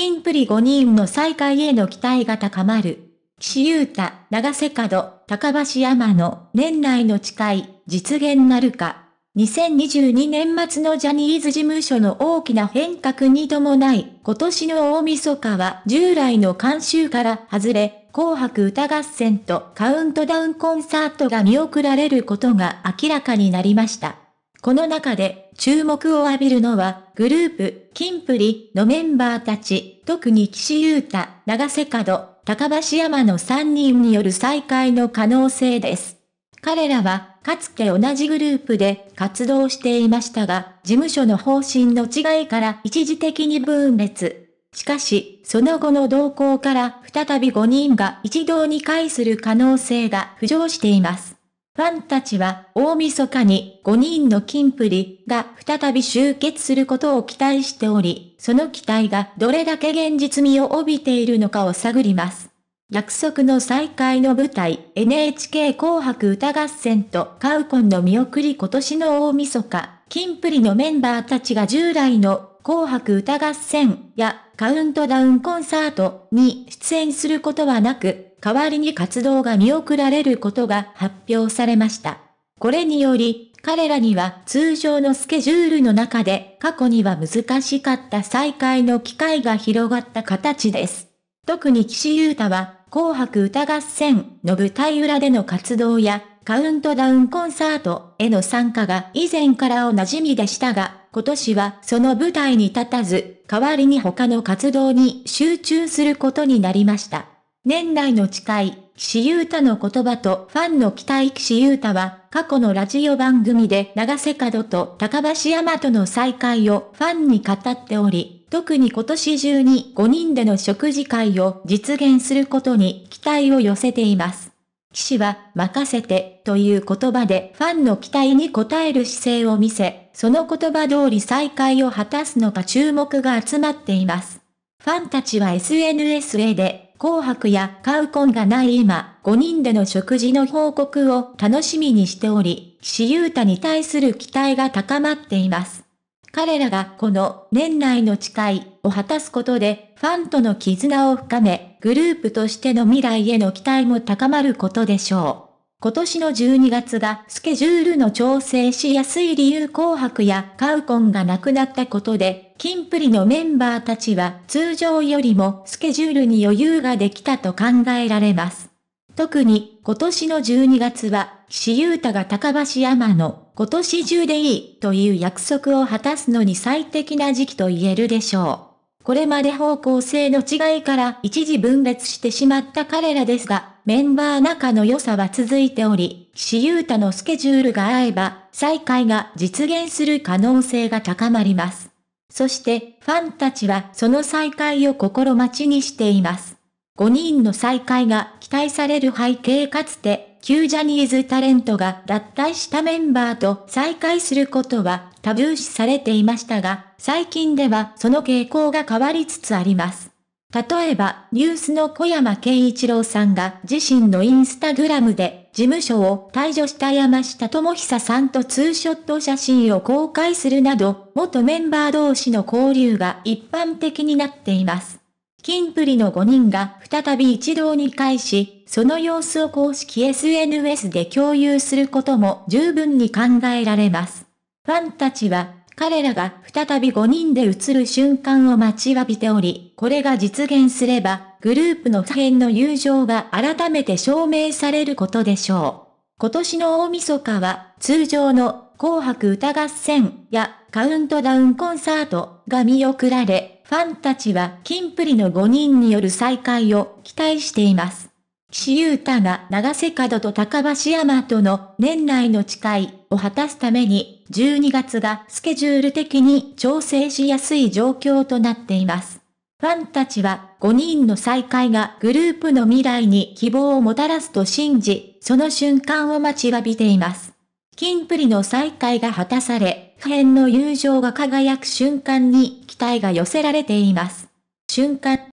金プリ5人の再会への期待が高まる。岸優太、長瀬角、高橋山の年内の誓い、実現なるか。2022年末のジャニーズ事務所の大きな変革に伴い、今年の大晦日は従来の慣習から外れ、紅白歌合戦とカウントダウンコンサートが見送られることが明らかになりました。この中で注目を浴びるのは、グループ、キンプリのメンバーたち、特に岸優太、長瀬角、高橋山の3人による再会の可能性です。彼らは、かつて同じグループで活動していましたが、事務所の方針の違いから一時的に分裂。しかし、その後の動向から再び5人が一堂に会する可能性が浮上しています。ファンたちは大晦日に5人のキンプリが再び集結することを期待しており、その期待がどれだけ現実味を帯びているのかを探ります。約束の再会の舞台 NHK 紅白歌合戦とカウコンの見送り今年の大晦日、キンプリのメンバーたちが従来の紅白歌合戦やカウントダウンコンサートに出演することはなく、代わりに活動が見送られることが発表されました。これにより、彼らには通常のスケジュールの中で過去には難しかった再会の機会が広がった形です。特に岸優太は、紅白歌合戦の舞台裏での活動や、カウントダウンコンサートへの参加が以前からお馴染みでしたが、今年はその舞台に立たず、代わりに他の活動に集中することになりました。年内の誓い、岸優太の言葉とファンの期待岸優太は、過去のラジオ番組で長瀬角と高橋山との再会をファンに語っており、特に今年中に5人での食事会を実現することに期待を寄せています。騎士は、任せて、という言葉でファンの期待に応える姿勢を見せ、その言葉通り再会を果たすのか注目が集まっています。ファンたちは SNS へで、紅白やカウコンがない今、5人での食事の報告を楽しみにしており、岸優太に対する期待が高まっています。彼らがこの年内の誓いを果たすことで、ファンとの絆を深め、グループとしての未来への期待も高まることでしょう。今年の12月がスケジュールの調整しやすい理由紅白やカウコンがなくなったことで、金プリのメンバーたちは通常よりもスケジュールに余裕ができたと考えられます。特に今年の12月は、岸優太が高橋山の今年中でいいという約束を果たすのに最適な時期と言えるでしょう。これまで方向性の違いから一時分裂してしまった彼らですが、メンバー仲の良さは続いており、岸優太のスケジュールが合えば、再会が実現する可能性が高まります。そして、ファンたちはその再会を心待ちにしています。5人の再会が期待される背景かつて、旧ジャニーズタレントが脱退したメンバーと再会することはタブー視されていましたが、最近ではその傾向が変わりつつあります。例えば、ニュースの小山慶一郎さんが自身のインスタグラムで、事務所を退場した山下智久さんとツーショット写真を公開するなど、元メンバー同士の交流が一般的になっています。金プリの5人が再び一堂に会し、その様子を公式 SNS で共有することも十分に考えられます。ファンたちは彼らが再び5人で映る瞬間を待ちわびており、これが実現すれば、グループの普遍の友情が改めて証明されることでしょう。今年の大晦日は、通常の紅白歌合戦やカウントダウンコンサートが見送られ、ファンたちは金プリの5人による再会を期待しています。岸優太が長瀬角と高橋山との年内の誓いを果たすために、12月がスケジュール的に調整しやすい状況となっています。ファンたちは5人の再会がグループの未来に希望をもたらすと信じ、その瞬間を待ちわびています。金プリの再会が果たされ、不変の友情が輝く瞬間に期待が寄せられています。瞬間